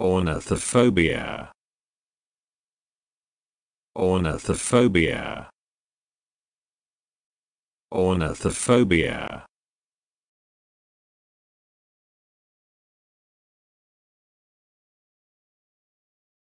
Ornithophobia. Ornithophobia. Ornithophobia.